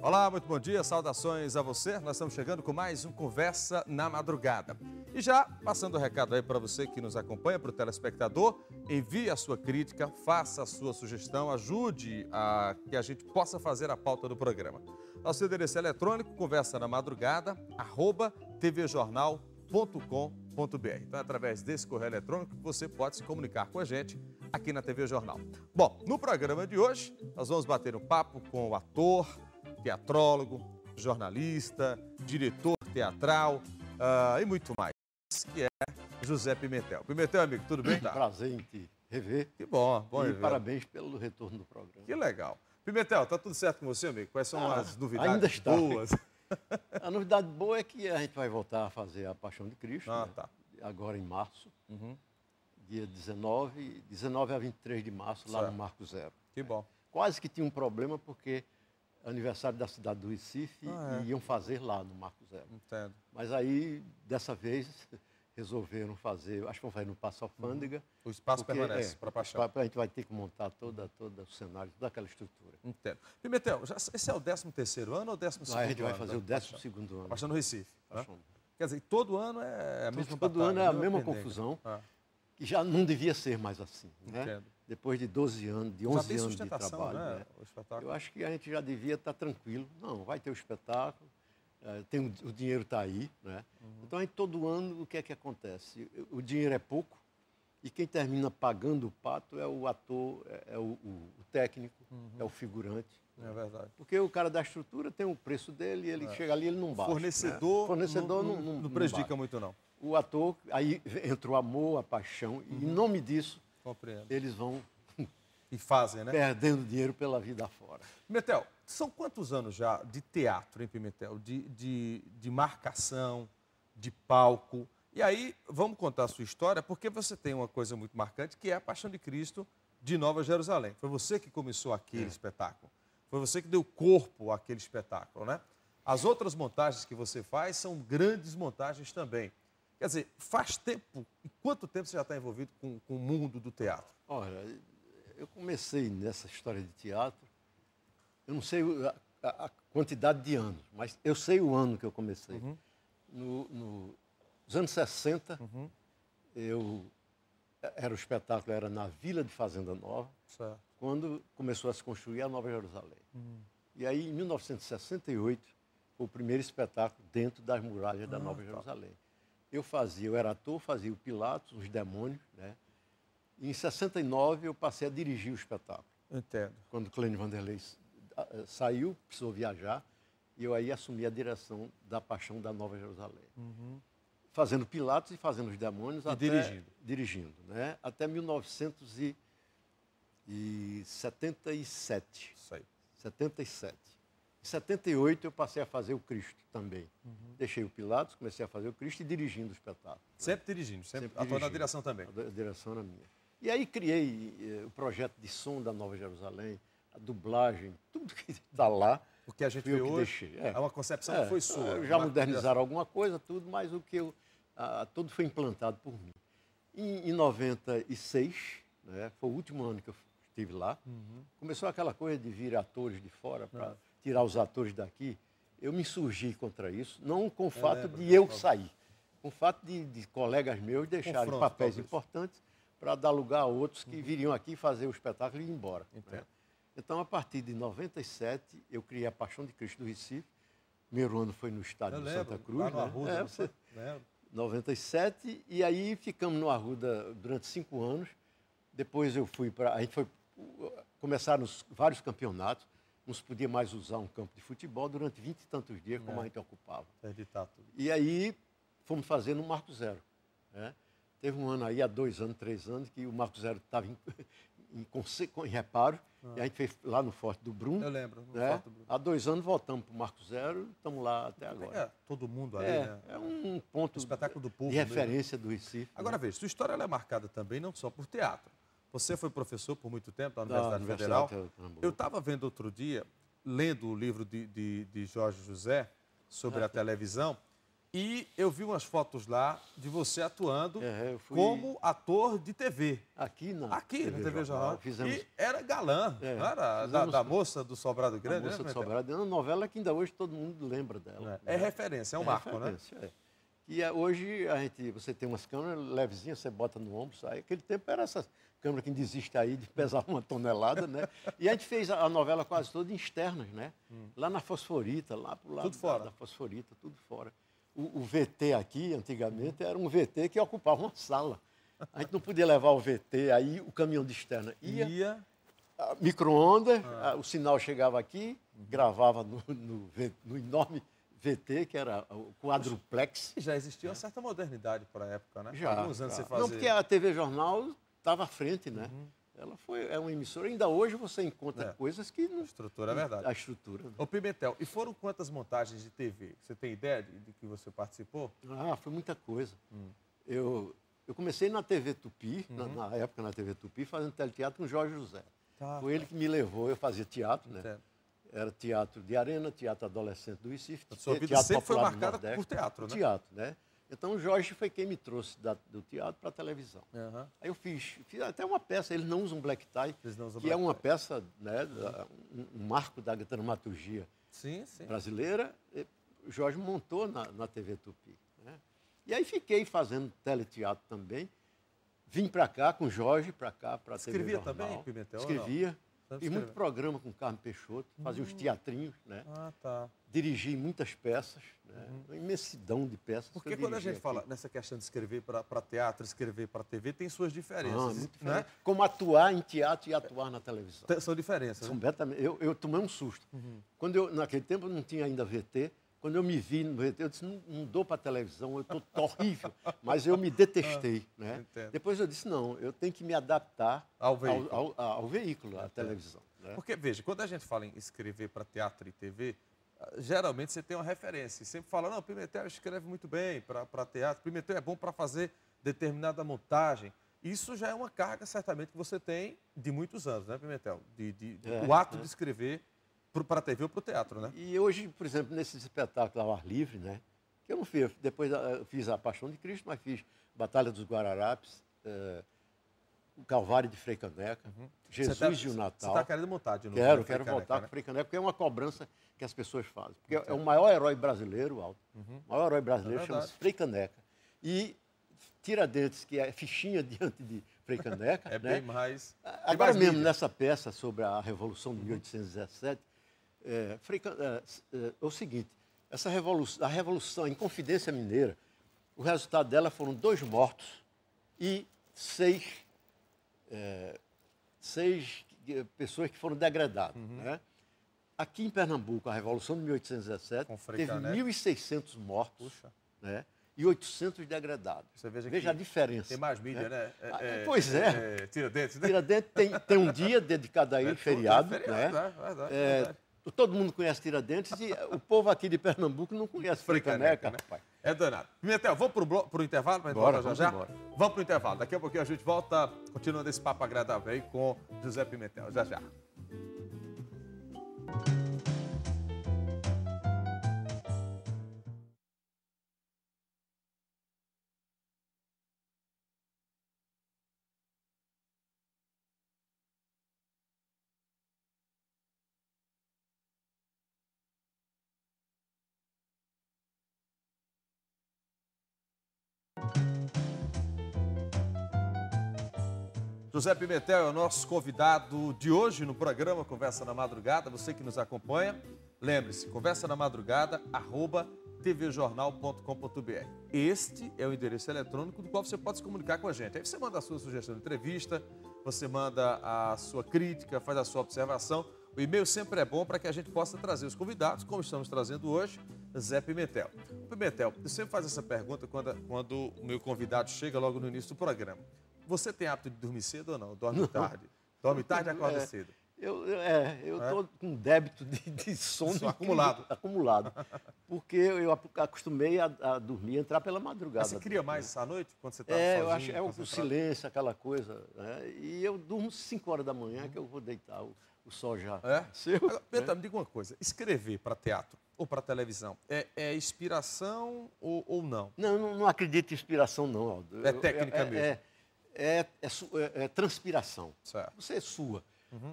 Olá, muito bom dia, saudações a você. Nós estamos chegando com mais um Conversa na Madrugada. E já passando o recado aí para você que nos acompanha, para o telespectador, envie a sua crítica, faça a sua sugestão, ajude a que a gente possa fazer a pauta do programa. Nosso endereço é eletrônico, conversa na madrugada, arroba tvjornal.com.br. Então, é através desse correio eletrônico que você pode se comunicar com a gente aqui na TV Jornal. Bom, no programa de hoje, nós vamos bater um papo com o ator, teatrólogo, jornalista, diretor teatral uh, e muito mais, que é José Pimentel. Pimentel, amigo, tudo bem? Tá? Prazer em te rever. Que bom, bom E rever. parabéns pelo retorno do programa. Que legal. Pimentel, tá tudo certo com você, amigo? Quais são ah, as novidades ainda está. boas? a novidade boa é que a gente vai voltar a fazer a Paixão de Cristo, ah, né? tá. agora em março, uhum. dia 19, 19 a 23 de março, certo. lá no Marco Zero. Que bom. Quase que tinha um problema porque aniversário da cidade do Recife ah, é. e iam fazer lá no Marco Zero. Entendo. Mas aí, dessa vez, resolveram fazer, acho que vão fazer no Passo Alfândega. Uhum. O espaço porque, permanece é, para Paixão. A gente vai ter que montar todo toda o cenário, toda aquela estrutura. Entendo. Pimentel, esse é o 13 terceiro ano ou 12º ano? A gente vai fazer o 12º ano. Paixão no Recife. Né? Quer dizer, todo ano é a mesma Todo batalha, ano é a né? mesma, confusão. Ah que já não devia ser mais assim. Né? Depois de 12 anos, de 11 anos de trabalho. Né? Né? Eu acho que a gente já devia estar tá tranquilo. Não, vai ter o espetáculo, eh, tem, o dinheiro está aí. Né? Uhum. Então, aí, todo ano, o que é que acontece? O dinheiro é pouco e quem termina pagando o pato é o ator, é, é o, o técnico, uhum. é o figurante. É verdade. Porque o cara da estrutura tem o um preço dele, ele é. chega ali, ele não bate. Fornecedor, né? Fornecedor não, não, não prejudica não muito, não. O ator, aí entra o amor, a paixão, uhum. e em uhum. nome disso, Compreendo. eles vão. E fazem, né? Perdendo dinheiro pela vida fora. Pimentel, são quantos anos já de teatro, hein, Pimentel? De, de, de marcação, de palco. E aí, vamos contar a sua história, porque você tem uma coisa muito marcante, que é a Paixão de Cristo de Nova Jerusalém. Foi você que começou aquele é. espetáculo. Foi você que deu corpo àquele espetáculo, né? As outras montagens que você faz são grandes montagens também. Quer dizer, faz tempo, e quanto tempo você já está envolvido com, com o mundo do teatro? Olha, eu comecei nessa história de teatro, eu não sei a, a, a quantidade de anos, mas eu sei o ano que eu comecei. Uhum. No, no, nos anos 60, uhum. eu era o espetáculo era na Vila de Fazenda Nova. Certo quando começou a se construir a Nova Jerusalém. Uhum. E aí, em 1968, foi o primeiro espetáculo dentro das muralhas ah, da Nova tá. Jerusalém. Eu fazia, eu era ator, fazia o Pilatos, os demônios, né? E em 69 eu passei a dirigir o espetáculo. Entendo. Quando Clênio Vanderlei saiu, precisou viajar, e eu aí assumi a direção da Paixão da Nova Jerusalém. Uhum. Fazendo Pilatos e fazendo os demônios. E até, dirigindo. Dirigindo, né? Até 1900 e 77. aí. 77. Em 78 eu passei a fazer o Cristo também. Uhum. Deixei o Pilatos, comecei a fazer o Cristo e dirigindo o espetáculo. Né? Sempre dirigindo, sempre, sempre atuando na direção também. A direção era minha. E aí criei eh, o projeto de som da Nova Jerusalém, a dublagem, tudo que está lá. O que a gente vê hoje é. é. uma concepção é, que foi sua. Já modernizaram alguma coisa, tudo, mas o que eu... Ah, tudo foi implantado por mim. Em, em 96, né, foi o último ano que eu estive lá. Uhum. Começou aquela coisa de vir atores de fora para ah. tirar os atores daqui. Eu me insurgi contra isso, não com o fato eu lembro, de eu sair, com o fato de, de colegas meus deixarem Confronto, papéis importantes para dar lugar a outros que uhum. viriam aqui fazer o espetáculo e ir embora. Né? Então, a partir de 97, eu criei a Paixão de Cristo do Recife. Primeiro ano foi no estádio de Santa Cruz. Lá no né? Arruda, né? é, você... 97, e aí ficamos no Arruda durante cinco anos. Depois eu fui para. A gente foi começaram vários campeonatos, não se podia mais usar um campo de futebol durante vinte e tantos dias, como é. a gente ocupava. É Editar tudo. E aí fomos fazendo o marco zero. Né? Teve um ano aí, há dois anos, três anos, que o marco zero estava em, em, em, reparo, ah. e a gente fez lá no Forte do Bruno. Eu lembro, no né? Forte do Bruno. Há dois anos voltamos para o marco zero, estamos lá até agora. É, todo mundo ali, é, né? É um ponto o espetáculo do povo de referência mesmo. do Recife. Agora né? veja, sua história é marcada também não só por teatro você foi professor por muito tempo na Universidade, Universidade Federal. Eu estava vendo outro dia, lendo o livro de, de, de Jorge José sobre ah, a televisão, e eu vi umas fotos lá de você atuando é, fui... como ator de TV. Aqui não. Aqui, TV na TV Jornal. Fizemos... E era galã, é, era? Da, da, moça do Sobrado Grande. Da moça né? do é é? Sobrado. É uma novela que ainda hoje todo mundo lembra dela. É, é né? referência, é um marco, referência, né? É. E eh, hoje a gente, você tem umas câmeras levezinhas, você bota no ombro, sai. Aquele tempo era essa câmera que desiste aí de pesar uma tonelada, né? E a gente fez a novela quase toda em externas, né? Hum. Lá na Fosforita, lá pro lado tudo fora. da Fosforita, tudo fora. O, o VT aqui, antigamente, era um VT que ocupava uma sala. A gente não podia levar o VT, aí o caminhão de externa ia. ia. Micro-ondas, ah. o sinal chegava aqui, uhum. gravava no, no, no enorme VT, que era o quadruplex. Já existia é. uma certa modernidade para a época, né? Já. Alguns anos já. você fazia. Não, porque a TV Jornal estava à frente, né? Uhum. Ela foi, é uma emissora, ainda hoje você encontra é. coisas que. Não... A estrutura é verdade. A estrutura. Né? Ô, Pimentel, e foram quantas montagens de TV? Você tem ideia de, de que você participou? Ah, foi muita coisa. Hum. Eu, eu comecei na TV Tupi, uhum. na, na, época na TV Tupi, fazendo teleteatro com Jorge José. Tá, foi tá. ele que me levou, eu fazia teatro, né? Certo. Era teatro de arena, teatro adolescente do Recife. A sua vida sempre foi marcada Nordeste, por teatro, né? Teatro, né? Então o Jorge foi quem me trouxe da, do teatro para a televisão. Uhum. Aí eu fiz, fiz, até uma peça, eles não usam black tie, usam que é black é uma tie. peça, né, um, um, marco da dramaturgia sim, sim. brasileira. O Jorge montou na, na TV Tupi. Né? E aí fiquei fazendo teleteatro também. Vim para cá com o Jorge, para cá, para a TV Escrevia também, Pimentel? Escrevia e Fiz muito programa com Carmen Carmo Peixoto, fazia uhum. os hum. teatrinhos, né? Ah, tá. Dirigi muitas peças, né? Uhum. Uma imensidão de peças. Porque quando a gente aqui. fala nessa questão de escrever para teatro, escrever para TV, tem suas diferenças. Ah, muito né? diferente. Né? Como atuar em teatro e atuar na televisão. São diferenças. São né? eu, eu tomei um susto. Uhum. Quando eu, naquele tempo, não tinha ainda VT, quando eu me vi, eu disse, não, não dou para a televisão, eu estou horrível. Mas eu me detestei. Ah, né? Depois eu disse, não, eu tenho que me adaptar ao veículo, ao, ao, ao veículo à televisão. Né? Porque, veja, quando a gente fala em escrever para teatro e TV, ah, geralmente você tem uma referência. Sempre fala, não, Pimentel escreve muito bem para teatro, Pimentel é bom para fazer determinada montagem. Isso já é uma carga, certamente, que você tem de muitos anos, né, Pimentel? De, de, de é, o ato é. de escrever para a TV ou para o teatro, né? E hoje, por exemplo, nesse espetáculo ao ar livre, né? Que eu não fiz, depois eh, fiz A Paixão de Cristo, mas fiz Batalha dos Guararapes, é, o Calvário de Frei Caneca, uhum. Jesus tá, e o tá Natal. Você está querendo montar de novo? Quero, né, quero Caneca, voltar né? com Frei Caneca, porque é uma cobrança que as pessoas fazem. Porque é, é o maior herói brasileiro, Aldo. Uhum. O maior herói brasileiro é chama-se Frei Caneca. E Tiradentes, que é fichinha diante de Frei Caneca. é né? bem mais. Agora mais mesmo, nessa peça sobre a Revolução de 1817, uhum. É é, é, é, o seguinte: essa revolução, a revolução, a Inconfidência Mineira, o resultado dela foram dois mortos e seis, é, seis é, pessoas que foram degradadas. Uhum. Né? Aqui em Pernambuco, a Revolução de 1817 teve 1.600 mortos Puxa. né? e 800 degradados. Você veja, veja a diferença. Tem mais mídia, né? né? É, ah, é, pois é. é Tiradentes, né? Tiradentes tem, tem um dia dedicado a ele, feriado. feriado né? né? verdade. verdade. Todo mundo conhece Tiradentes e o povo aqui de Pernambuco não conhece Fricaneca, né, pai? É danado. Pimentel, vamos pro, blo... pro intervalo para entrar já já? Embora. Vamos pro intervalo. Daqui a pouquinho a gente volta continuando esse papo agradável aí com José Pimentel. Já já. José Pimentel é o nosso convidado de hoje no programa Conversa na Madrugada. Você que nos acompanha, lembre-se, conversa na madrugada, arroba tvjornal.com.br. Este é o endereço eletrônico do qual você pode se comunicar com a gente. Aí você manda a sua sugestão de entrevista, você manda a sua crítica, faz a sua observação. O e-mail sempre é bom para que a gente possa trazer os convidados, como estamos trazendo hoje, Zé Pimentel. Pimentel, eu sempre faço essa pergunta quando, quando o meu convidado chega logo no início do programa. Você tem hábito de dormir cedo ou não? Dorme não. tarde? Dorme tarde e acorda é, cedo? Eu, é, eu é? tô com débito de, de sono acumulado. acumulado. Porque eu acostumei a, a dormir, entrar pela madrugada. Mas você cria mais à noite, quando você está é, sozinho? Eu acho, é o, o silêncio, aquela coisa. Né? E eu durmo 5 horas da manhã uhum. que eu vou deitar o, o sol já. É? Seu, Agora, Benta, é. me diga uma coisa. Escrever para teatro ou para televisão? É, é inspiração ou, ou não? não? não? Não acredito em inspiração, não, Aldo. É, é técnica é, mesmo. É é, é, é, transpiração. Certo. Você é sua. Uhum.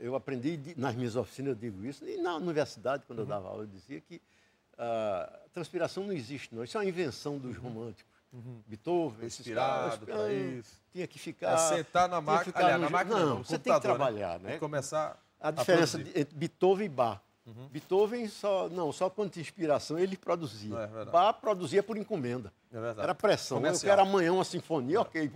eu aprendi, nas minhas oficinas eu digo isso, e na universidade, quando uhum. eu dava aula, eu dizia que a ah, transpiração não existe, não. Isso é uma invenção dos uhum. românticos. Uhum. Beethoven, inspirado ah, isso. Tinha que ficar. É sentar na máquina. Aliás, na máquina não, não você tem que né? trabalhar, né? né? começar. A diferença a entre Beethoven e Bach. Uhum. Beethoven só não só quando tinha inspiração ele produzia. É Bach produzia por encomenda. É Era pressão. Né? Comercial. Eu quero amanhã uma sinfonia, é. ok.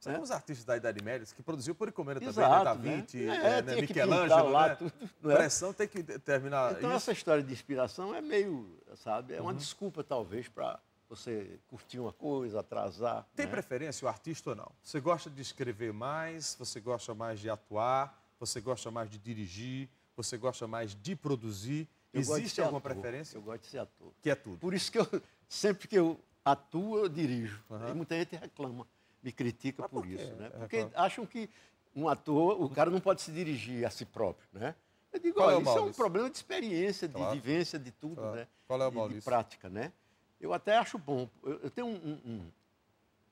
São é. os artistas da Idade Média que produziam por encomenda Exato, também, né? Da né? Vinci, é, é, né? é, né? Michelangelo, lá, né? Tudo, Pressão tem que terminar. Então isso. essa história de inspiração é meio, sabe, é uma uhum. desculpa talvez para você curtir uma coisa, atrasar. Tem né? preferência o artista ou não? Você gosta de escrever mais? Você gosta mais de atuar? Você gosta mais de dirigir? Você gosta mais de produzir? Eu Existe alguma ator. preferência? Eu gosto de ser ator. Que é tudo. Por isso que eu, sempre que eu atuo, eu dirijo. Uhum. E muita gente reclama, me critica por, por isso. Né? É Porque acham que um ator, o cara não pode se dirigir a si próprio, né? Eu digo, Qual é olha, é isso Maurício? é um problema de experiência, de claro. vivência, de tudo, claro. né? Qual é o Maurício? De, de prática, né? Eu até acho bom. Eu, eu tenho um, um, um,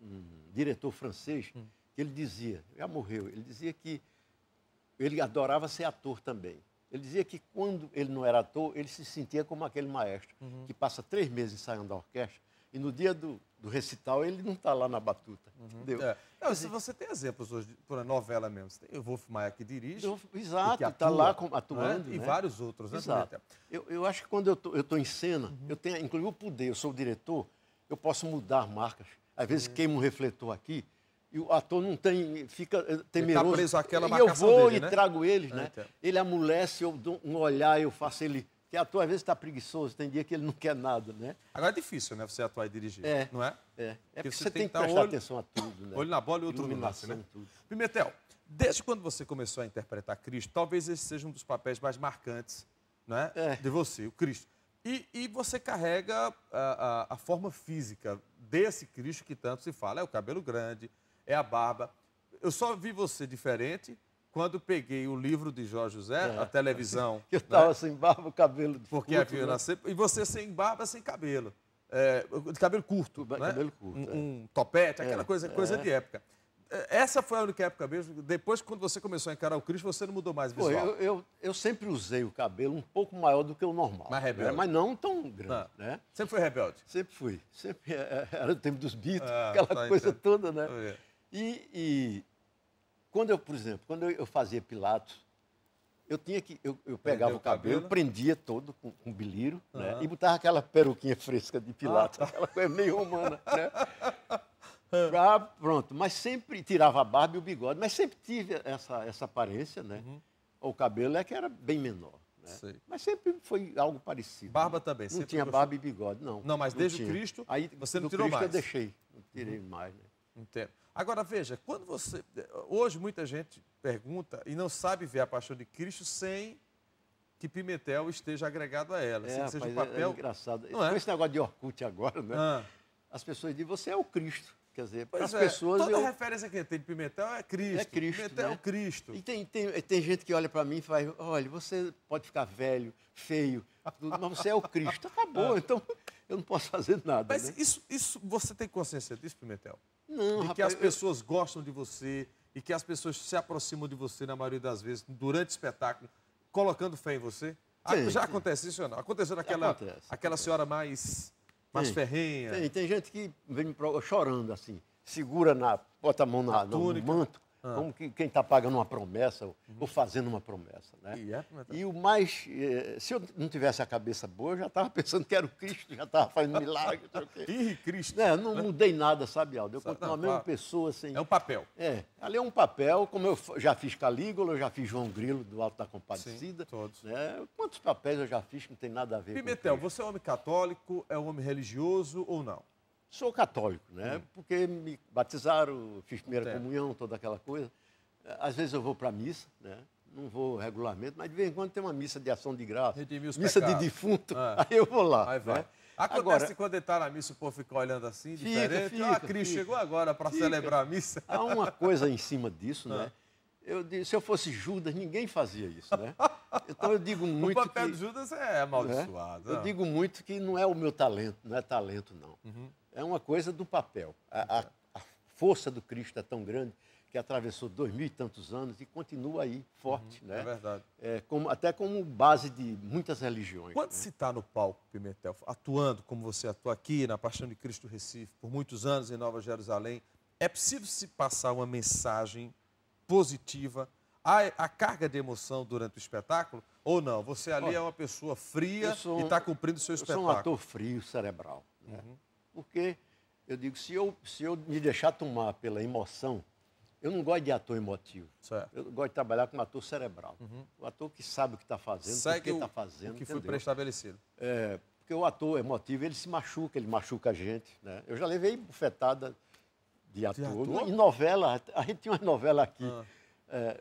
um, diretor francês hum. que ele dizia, já morreu, ele dizia que ele adorava ser ator também. Ele dizia que quando ele não era ator, ele se sentia como aquele maestro uhum. que passa três meses ensaiando a orquestra e no dia do, do recital ele não está lá na batuta, uhum. entendeu? É. Não, se você tem exemplos hoje por novela mesmo, você tem o Wolf Maia que dirige, eu, exato, está lá né, atuando, e né? vários outros, né? Exato. Eu, eu acho que quando eu tô, estou em cena, uhum. eu tenho, inclusive o poder, eu sou o diretor, eu posso mudar marcas. Às vezes uhum. queima um refletor aqui, e o ator não tem, fica temeroso. Eh, ele tá preso àquela e eu vou dele, e né? trago ele é, né? Então. Ele amolece, eu dou um olhar, eu faço ele. Que ator às vezes está preguiçoso, tem dia que ele não quer nada, né? Agora é difícil, né? Você atuar e dirigir, é, não é? É. É porque, porque você tem, que prestar olho, atenção a tudo, né? Olho na bola e outro no lance, né? Tudo. Pimentel, desde quando você começou a interpretar Cristo, talvez esse seja um dos papéis mais marcantes, né? É. De você, o Cristo. E, e você carrega a, a, a forma física desse Cristo que tanto se fala. É o cabelo grande, é a barba. Eu só vi você diferente quando peguei o livro de Jorge José, é. a televisão. eu estava né? sem barba, cabelo de Porque é curto, havia né? nascer. E você sem barba, sem cabelo. É, de cabelo curto. Né? Cabelo curto. Um, é. um topete, aquela é, coisa, coisa é. de época. Essa foi a única época mesmo. Depois, quando você começou a encarar o Cristo, você não mudou mais visual. Pô, eu, eu, eu, sempre usei o cabelo um pouco maior do que o normal. Mas né? rebelde. Né? Mas não tão grande, não. Ah. né? Sempre foi rebelde? Sempre fui. Sempre, era o tempo dos Beatles, ah, aquela tá coisa entendo. toda, né? E, e quando eu, por exemplo, quando eu fazia Pilatos, eu tinha que. Eu, eu pegava o cabelo, cabelo, prendia todo com, com biliro, uhum. né? E botava aquela peruquinha fresca de Pilatos, ah, tá. aquela coisa meio romana, né? Pra, ah, pronto, mas sempre tirava a barba e o bigode, mas sempre tive essa, essa aparência, né? Uhum. O cabelo é que era bem menor. Né? Mas sempre foi algo parecido. Barba né? também. Não tinha gostou. barba e bigode, não. Não, mas não desde tinha. Cristo, Aí, você não tirou Cristo mais. eu deixei, não tirei uhum. mais. Né? Entendo. Agora veja, quando você. Hoje muita gente pergunta e não sabe ver a paixão de Cristo sem que Pimentel esteja agregado a ela. É, que seja um papel. É, é engraçado. Não é? esse negócio de Orkut agora, né? Ah. As pessoas dizem, você é o Cristo. Quer dizer, para as é, pessoas. Toda eu... referência que tem de Pimentel é Cristo. É Cristo. Pimentel é né? é o Cristo. E tem, tem, tem gente que olha para mim e fala: olha, você pode ficar velho, feio, mas você é o Cristo. Acabou, ah. então eu não posso fazer nada. Mas né? isso, isso, você tem consciência disso, Pimentel? Não, rapaz, que as pessoas eu... gostam de você e que as pessoas se aproximam de você, na maioria das vezes, durante o espetáculo, colocando fé em você? Ah, já acontece isso ou não? Aconteceu naquela acontece, aquela acontece. senhora mais, mais tem, ferrenha? Tem, tem gente que vem chorando assim, segura na, bota a mão na, na no manto ah. Como que, quem está pagando uma promessa uhum. ou fazendo uma promessa, né? E, é, tá. e o mais... Eh, se eu não tivesse a cabeça boa, eu já estava pensando que era o Cristo, já estava fazendo milagre. Ih, Cristo! Não, né, não mudei nada, sabe, Aldo? Eu continuo a mesma pessoa, assim... É um papel. É. Ali é um papel, como eu já fiz Calígula, eu já fiz João Grilo, do Alto da Compadecida. Sim, todos. Né? Quantos papéis eu já fiz que não tem nada a ver Pimentel, com Pimentel, você é um homem católico, é um homem religioso ou não? Sou católico, né? Hum. Porque me batizaram, fiz primeira comunhão, toda aquela coisa. Às vezes eu vou para a missa, né? Não vou regularmente, mas de vez em quando tem uma missa de ação de graça. Missa pecados. de defunto, ah. aí eu vou lá. Aí vai. Né? Acontece agora, quando ele está na missa, o povo fica olhando assim, fica, diferente. Ah, fica, ah, Cris, chegou agora para celebrar a missa. Há uma coisa em cima disso, ah. né? Eu se eu fosse Judas, ninguém fazia isso, né? Então eu digo muito. o papel que, de Judas é amaldiçoado. Né? Eu né? digo muito que não é o meu talento, não é talento, não. Uhum. É uma coisa do papel. A, a, a, força do Cristo é tão grande que atravessou dois mil e tantos anos e continua aí forte, uhum, né? É verdade. É, como, até como base de muitas religiões. Quando né? se está no palco, Pimentel, atuando como você atua aqui na Paixão de Cristo Recife, por muitos anos em Nova Jerusalém, é possível se passar uma mensagem positiva? Há a carga de emoção durante o espetáculo? Ou não? Você ali Olha, é uma pessoa fria e está cumprindo o seu espetáculo? Eu sou um ator frio, cerebral. Né? Uhum. Porque eu digo, se eu, se eu me deixar tomar pela emoção, eu não gosto de ator emotivo. Certo. Eu gosto de trabalhar com um ator cerebral. Uhum. O ator que sabe o que está fazendo, Segue que está fazendo. O que entendeu? foi pré-estabelecido. É, porque o ator emotivo, ele se machuca, ele machuca a gente. Né? Eu já levei bufetada de ator. ator? Em novela, a gente tinha uma novela aqui. Ah. É,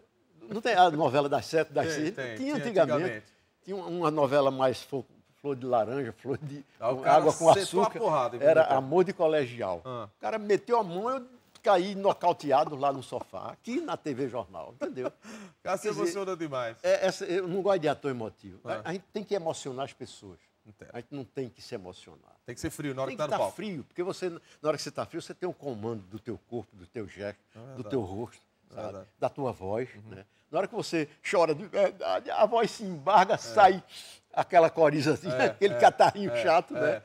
não tem a novela das sete, das tem, seis? Tem, tinha, antigamente, antigamente. Tinha uma novela mais flor de laranja, flor de ah, com água com açúcar. Porrada, era amor de colegial. Ah. O cara meteu a mão, eu caí nocauteado lá no sofá, aqui na TV Jornal, entendeu? Cara, se emociona demais. É, essa, eu não gosto de ator emotivo. Ah. A, a gente tem que emocionar as pessoas. Entendo. A gente não tem que se emocionar. Tem que ser frio na hora tem que, tá, tá palco. Tem que estar frio, porque você, na hora que você está frio, você tem um comando do teu corpo, do teu gesto, é do teu rosto, é da tua voz. Uhum. Né? Na hora que você chora de verdade, a voz se embarga, é. sai aquela coriza, assim, é, aquele é, catarrinho chato, né?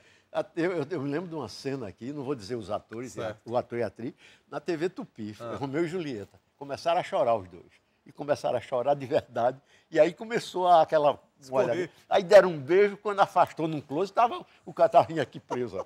Eu, eu, me lembro de uma cena aqui, não vou dizer os atores, certo. o ator e a atriz, na TV Tupi, ah. Romeu e Julieta. Começaram a chorar os dois e começaram a chorar de verdade. E aí começou aquela. Olha, aí deram um beijo, quando afastou num close, tava, o catarrinho aqui preso.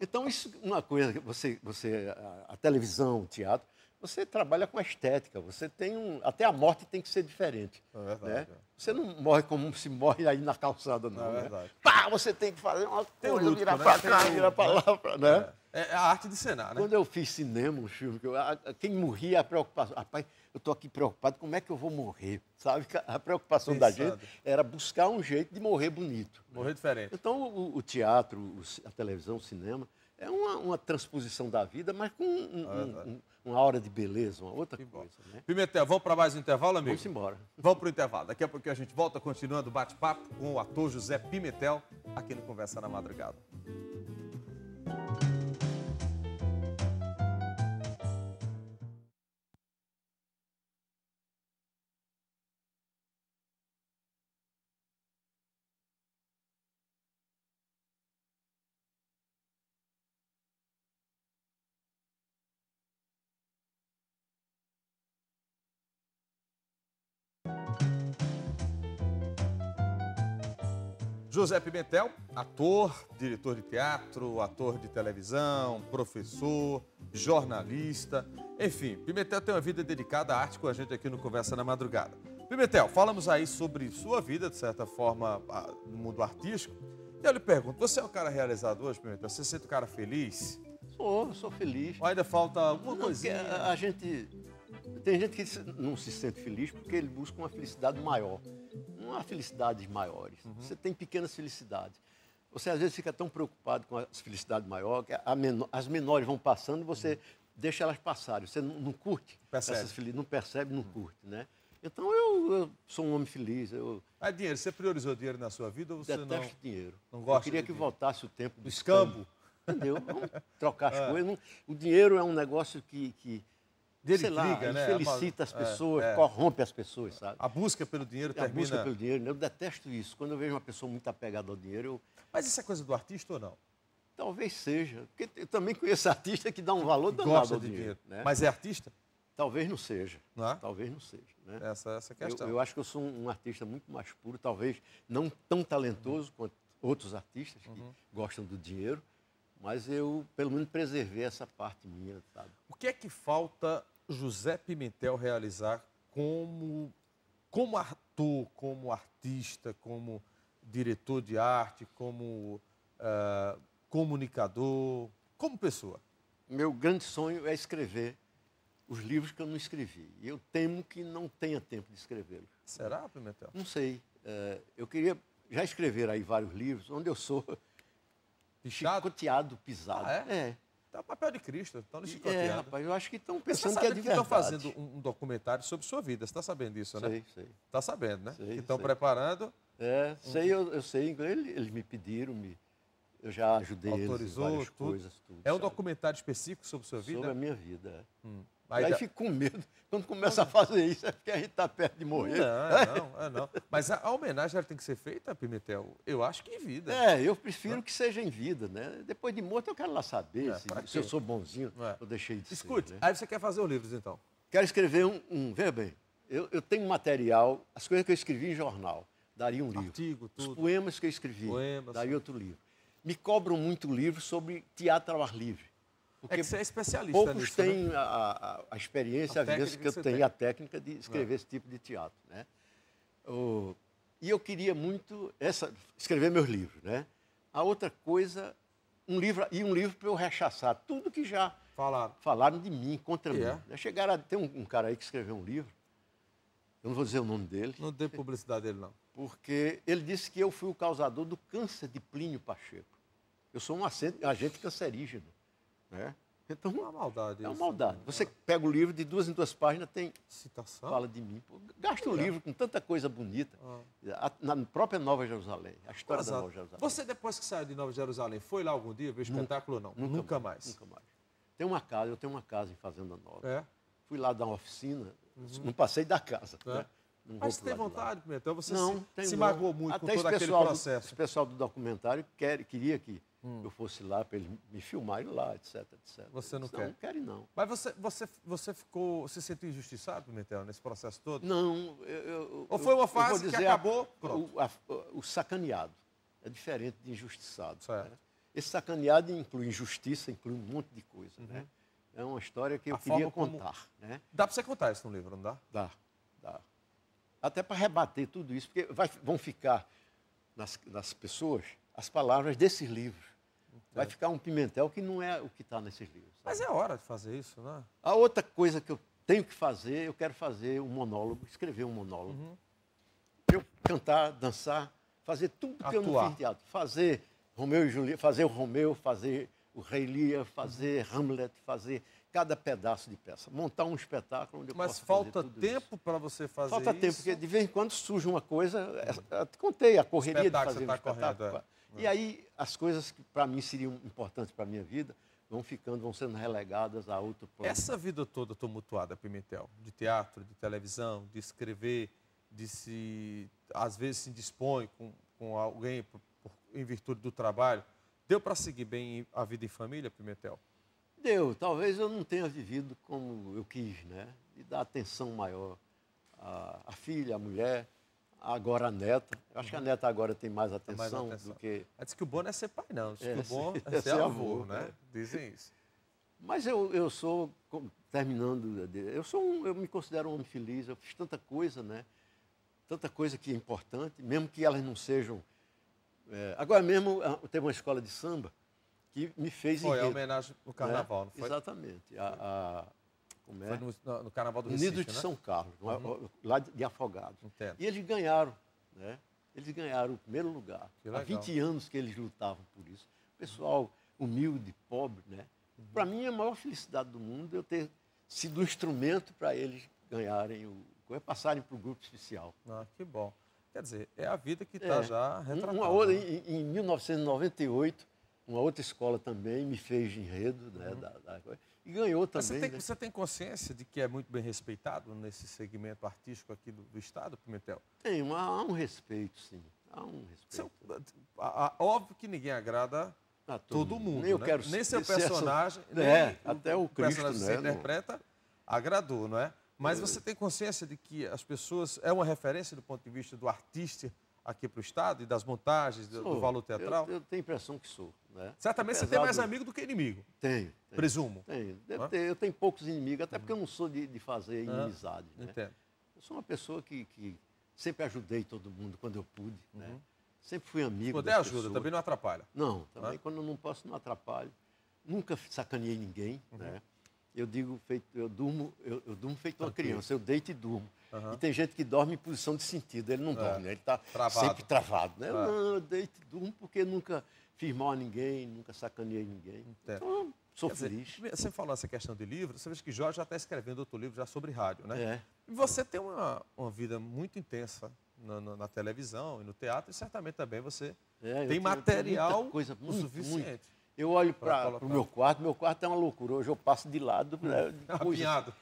Então, isso é uma coisa que você, você, a, a televisão, o teatro, você trabalha com estética, você tem um. Até a morte tem que ser diferente. É verdade. Né? É. Você não morre como se morre aí na calçada, não. É né? verdade. Pá, você tem que fazer uma tem coisa, luto, virar né? pra cá, virar pra lá, pra, né? É. é. a arte de cenar, né? Quando eu fiz cinema, um filme, que eu, quem morria, a preocupação. Rapaz, eu tô aqui preocupado, como é que eu vou morrer? Sabe? A preocupação Pensado. da gente era buscar um jeito de morrer bonito. Morrer diferente. Então, o, o teatro, a televisão, o cinema, é uma, uma transposição da vida, mas com um, é uma hora de beleza, uma outra coisa. Né? Pimentel, vamos para mais um intervalo, amigo? Vamos embora. Vamos para o intervalo. Daqui a pouco a gente volta continuando o bate-papo com o ator José Pimentel aqui no Conversa na Madrugada. José Pimentel, ator, diretor de teatro, ator de televisão, professor, jornalista, enfim, Pimentel tem uma vida dedicada à arte com a gente aqui no Conversa na Madrugada. Pimentel, falamos aí sobre sua vida, de certa forma, no mundo artístico. E eu lhe pergunto, você é um cara realizado hoje, Pimentel? Você sente um cara feliz? Sou, sou feliz. Ou ainda falta alguma coisinha? A gente tem gente que não se sente feliz porque ele busca uma felicidade maior. Não há felicidades maiores. Uhum. Você tem pequenas felicidades. Você às vezes fica tão preocupado com as felicidades maiores, que menor, as menores vão passando, você uhum. deixa elas passarem. Você não, não curte percebe. essas felicidades, não percebe, não uhum. curte, né? Então eu, eu, sou um homem feliz. Eu... dinheiro, você priorizou dinheiro na sua vida ou você Detesto não? Detesto dinheiro. Não gosta? Eu queria que dinheiro. voltasse o tempo do, escambo. escambo. Entendeu? Vamos trocar as ah. coisas. O dinheiro é um negócio que, que dele sei lá, né? felicita as é, pessoas, é, é. corrompe as pessoas, sabe? A busca pelo dinheiro a termina... A busca pelo dinheiro, né? eu detesto isso. Quando eu vejo uma pessoa muito apegada ao dinheiro, eu... Mas isso é coisa do artista ou não? Talvez seja. Porque eu também conheço artista que dá um valor danado Gosta ao de dinheiro. dinheiro. Né? Mas é artista? Talvez não seja. Não é? Talvez não seja. Né? Essa, essa é questão. Eu, eu, acho que eu sou um artista muito mais puro, talvez não tão talentoso uhum. quanto outros artistas que uhum. gostam do dinheiro, mas eu, pelo menos, preservei essa parte minha. Sabe? O que é que falta José Pimentel realizar como, como ator, como artista, como diretor de arte, como uh, comunicador, como pessoa? Meu grande sonho é escrever os livros que eu não escrevi. E eu temo que não tenha tempo de escrevê-los. Será, Pimentel? Não sei. Uh, eu queria já escrever aí vários livros, onde eu sou Pichado? chicoteado, pisado. Ah, é? é. Tá o papel de Cristo, estão chicoteando. É, rapaz, eu acho que estão pensando que é de que estão fazendo um, documentário sobre sua vida, você está sabendo disso, né? Sei, sei. Está sabendo, né? Sei, que estão preparando. É, sei, uhum. eu, eu sei, eles, eles me pediram, me, eu já ajudei Autorizou eles várias tudo. coisas. Tudo, é um sabe? documentário específico sobre sua vida? Sobre a minha vida, é. hum. Mas aí a... com medo. Quando começa a fazer isso, é porque a gente está perto de morrer. Não, é não, é não. Mas a, homenagem ela tem que ser feita, Pimentel, eu acho que em vida. É, eu prefiro que seja em vida, né? Depois de morto, eu quero lá saber é, se, se eu sou bonzinho é. eu deixei de Escute, ser. Escute, né? aí você quer fazer um livros, então? Quero escrever um, um veja bem, eu, eu tenho material, as coisas que eu escrevi em jornal, daria um livro. Artigo, tudo. Os poemas que eu escrevi, poemas, daria outro livro. Me cobram muito livro sobre teatro ao ar livre. Porque é que você é especialista Poucos nisso, têm né? a, a, experiência, a, a vivência que eu tenho, tem. a técnica de escrever é. esse tipo de teatro, né? O, e eu queria muito essa, escrever meus livros, né? A outra coisa, um livro e um livro para eu rechaçar tudo que já falaram, falaram de mim, contra yeah. mim. É. Né? Chegaram a ter um, um, cara aí que escreveu um livro, eu não vou dizer o nome dele. Não dê publicidade dele, não. Porque ele disse que eu fui o causador do câncer de Plínio Pacheco. Eu sou um agente cancerígeno. Né? Então, é uma maldade. É uma isso, maldade. Né? Você pega o livro de duas em duas páginas, tem. Citação. Fala de mim. Pô, gasta um é. livro com tanta coisa bonita. Ah. A, na própria Nova Jerusalém. A história Exato. da Nova Jerusalém. Você, depois que saiu de Nova Jerusalém, foi lá algum dia ver espetáculo ou não? Nunca, nunca mais. mais. Nunca mais. Tem uma casa, eu tenho uma casa em Fazenda Nova. É. Fui lá dar uma oficina, uhum. não passei da casa. É. Né? Não Mas você tem vontade, então Você não, se, se magoou muito Até com todo aquele processo. Do, esse pessoal do documentário quer, queria que hum. eu fosse lá para eles me filmarem lá, etc, etc. Você não disse, quer? Não, não querem não. Mas você, você, você ficou, se sentiu injustiçado, Pimentel, nesse processo todo? Não. Eu, eu, Ou foi uma fase que acabou? pronto? o, a, o, sacaneado é diferente de injustiçado. Né? Certo. Né? Esse sacaneado inclui injustiça, inclui um monte de coisa, uhum. né? É uma história que a eu queria contar, como... né? Dá para você contar isso no livro, não dá? Dá, dá. Até para rebater tudo isso, porque vai, vão ficar nas, nas pessoas as palavras desses livros. Vai ficar um pimentel que não é o que está nesses livros. Sabe? Mas é hora de fazer isso, né? A outra coisa que eu tenho que fazer, eu quero fazer um monólogo, escrever um monólogo. Uhum. Eu cantar, dançar, fazer tudo que Atuar. eu não fiz teatro. Fazer Romeu e Juliet fazer o Romeu, fazer o Rei Lear, fazer uhum. Hamlet, fazer cada pedaço de peça. Montar um espetáculo onde eu Mas falta tempo para você fazer falta isso? Falta tempo, porque de vez em quando surge uma coisa. É, é, eu te contei, a correria de fazer tá um espetáculo. Correndo, é. E aí as coisas que para mim seriam importantes para a minha vida vão ficando, vão sendo relegadas a outro plano. Essa vida toda tumultuada, Pimentel, de teatro, de televisão, de escrever, de se às vezes se dispõe com, com alguém por, por, em virtude do trabalho, deu para seguir bem a vida em família, Pimentel? Deu. Talvez eu não tenha vivido como eu quis, né? E dar atenção maior à, à filha, à mulher. Agora a neta. Eu acho que a uhum. neta agora tem mais atenção, mais atenção. do que. Ela diz que o bom não é ser pai, não. Diz é, que o é, bom é, é ser, avô, avô né? É. Dizem isso. Mas eu, eu sou, terminando, eu sou um, eu me considero um homem feliz, eu fiz tanta coisa, né? Tanta coisa que é importante, mesmo que elas não sejam. É, agora mesmo ah, teve uma escola de samba que me fez. Foi enredo, a homenagem no né? carnaval, né? não foi? Exatamente. A, a, como é? Foi no, no Carnaval do Recife, Unidos de né? São Carlos, é? uhum. lá de Afogados. E eles ganharam, né? Eles ganharam o primeiro lugar. Há 20 anos que eles lutavam por isso. Pessoal humilde, pobre, né? Uhum. Para mim, é a maior felicidade do mundo é eu ter sido um instrumento para eles ganharem o... É? Passarem para o grupo especial. Ah, que bom. Quer dizer, é a vida que está é. já retratada. Uma outra, né? em, em, 1998, uma outra escola também me fez enredo, né, uhum. da, da, e ganhou também. Você tem, né? você tem, consciência de que é muito bem respeitado nesse segmento artístico aqui do, do Estado, Pimentel? Tem, há um respeito, sim. Há um respeito. Você, é óbvio que ninguém agrada a todo, todo mundo. Nem, eu né? quero nem seu personagem, essa... É, nem é, o, até o, o Cristo, personagem que né? você interpreta, agradou, não é? Mas é. você tem consciência de que as pessoas. É uma referência do ponto de vista do artista aqui para o Estado e das montagens, do, sou, do valor teatral? Eu, eu, tenho a impressão que sou. Né? Certamente Apesar você tem mais do... amigo do que inimigo. Tenho. tenho presumo. Tenho. Ter, eu tenho poucos inimigos, até uhum. porque eu não sou de, de fazer inimizade. Ah, né? Entendo. Eu sou uma pessoa que, que, sempre ajudei todo mundo quando eu pude. Né? Uhum. Né? Sempre fui amigo. Quando é ajuda, pessoas. também não atrapalha. Não, também quando eu não posso, não atrapalho. Nunca sacaneei ninguém. Uhum. Né? Eu digo, feito, eu durmo, eu, eu durmo feito uma criança, eu deito e durmo. Uhum. E tem gente que dorme em posição de sentido, ele não é. dorme, né? ele está sempre travado. Né? É. Eu, não, eu deito e durmo porque nunca fiz mal a ninguém, nunca sacaneei ninguém. É. Então, sou Quer feliz. Dizer, você falou essa questão de livro, você vê que Jorge já está escrevendo outro livro já sobre rádio, né? É. E você tem uma, uma vida muito intensa na, na, na, televisão e no teatro, e certamente também você é, tem tenho, material tenho coisa, muito, suficiente. Muito. Eu olho para o meu quarto, meu quarto é uma loucura. Hoje eu passo de lado. Né, hum, é coisa.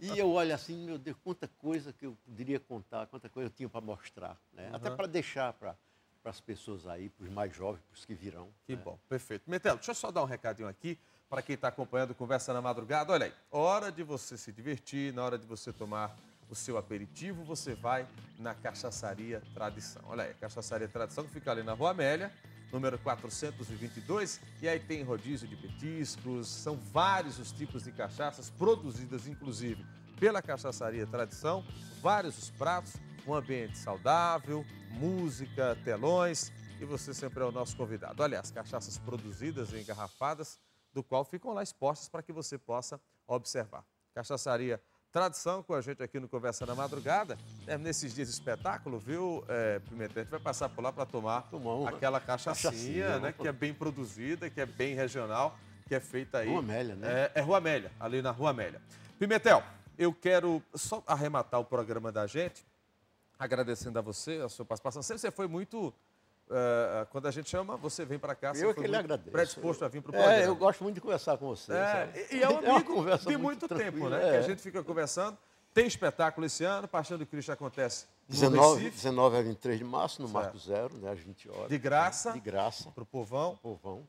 E eu olho assim, meu Deus, quanta coisa que eu poderia contar, quanta coisa eu tinha para mostrar. Né? Uhum. Até para deixar para para as pessoas aí, para os mais jovens, para os que virão. Que né? bom, perfeito. Metelo, deixa eu só dar um recadinho aqui para quem está acompanhando Conversa na Madrugada. Olha aí, hora de você se divertir, na hora de você tomar o seu aperitivo, você vai na Cachaçaria Tradição. Olha aí, a Cachaçaria Tradição que fica ali na Rua Amélia, número 422. E aí tem rodízio de petiscos, são vários os tipos de cachaças, produzidas inclusive pela Cachaçaria Tradição, vários os pratos, um ambiente saudável, música, telões. E você sempre é o nosso convidado. Olha, as cachaças produzidas e engarrafadas, do qual ficam lá expostas para que você possa observar. Cachaçaria Tradição com a gente aqui no Conversa na Madrugada. é nesses dias de espetáculo, viu, é, Pimentel? A gente vai passar por lá para tomar, né? aquela cachaçinha, cachaçinha né? né? Que é bem produzida, que é bem regional, que é feita aí. Rua Amélia, né? É, é Rua Amélia, ali na Rua Amélia. Pimentel, eu quero só arrematar o programa da gente, agradecendo a você, a sua participação. Sempre você foi muito ah, ah, quando a gente chama, você vem para cá. Eu é que lhe agradeço. Predisposto a vir para o programa. É, eu gosto muito de conversar com você. É, e, é um é amigo é de muito, tempo, né? É. Que a é. gente fica conversando. Tem espetáculo esse ano, Paixão de Cristo acontece 19, 19 a 23 de março, no certo. Marco Zero, né, às 20 horas. De graça. Né? De graça. Para o povão. Pro povão.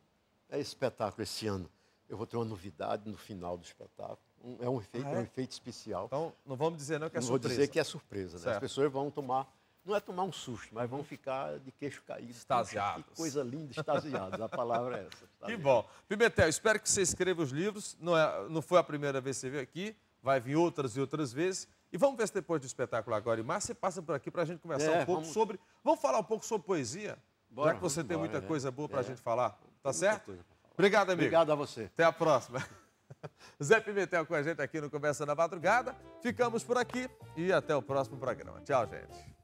É espetáculo esse ano. Eu vou ter uma novidade no final do espetáculo. Um, é, um efeito, ah, é? um efeito especial. Então, não vamos dizer não que é não surpresa. Não vou dizer que é surpresa. Né? As pessoas vão tomar não é tomar um susto, mas vão ficar de queixo caído. Estasiados. Que coisa linda, extasiados. A palavra é essa. Extasiados. Que bom. Pimentel, espero que você escreva os livros. Não, é, não foi a primeira vez que você veio aqui, vai vir outras e outras vezes. E vamos ver se depois do espetáculo agora e março você passa por aqui para a gente conversar é, um pouco vamos... sobre. Vamos falar um pouco sobre poesia? Bora, já que você tem embora, muita né? é. coisa boa para a gente falar. Tá certo? Obrigado, amigo. Obrigado a você. Até a próxima. Zé Pimentel com a gente aqui no Começa na Madrugada. Ficamos por aqui e até o próximo programa. Tchau, gente.